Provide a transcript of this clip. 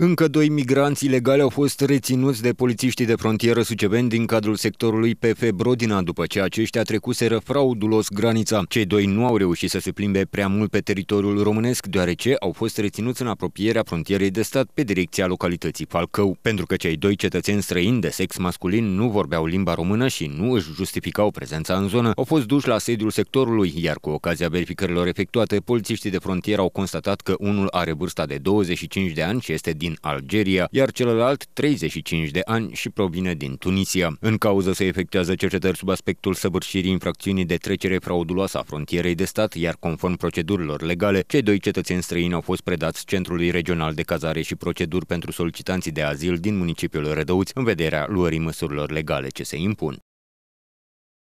Încă doi migranți ilegali au fost reținuți de polițiștii de frontieră suceveni din cadrul sectorului PF Brodina după ce aceștia trecuseră fraudulos granița. Cei doi nu au reușit să se plimbe prea mult pe teritoriul românesc, deoarece au fost reținuți în apropierea frontierei de stat pe direcția localității Falcău. Pentru că cei doi cetățeni străini de sex masculin nu vorbeau limba română și nu își justificau prezența în zonă, au fost duși la sediul sectorului, iar cu ocazia verificărilor efectuate, polițiștii de frontieră au constatat că unul are vârsta de 25 de ani și este din din Algeria, iar celălalt 35 de ani și provine din Tunisia. În cauză se efectuează cercetări sub aspectul săvârșirii infracțiunii de trecere frauduloasă a frontierei de stat, iar conform procedurilor legale, cei doi cetățeni străini au fost predați Centrului Regional de Cazare și Proceduri pentru Solicitanții de Azil din municipiul Rădăuți în vederea luării măsurilor legale ce se impun.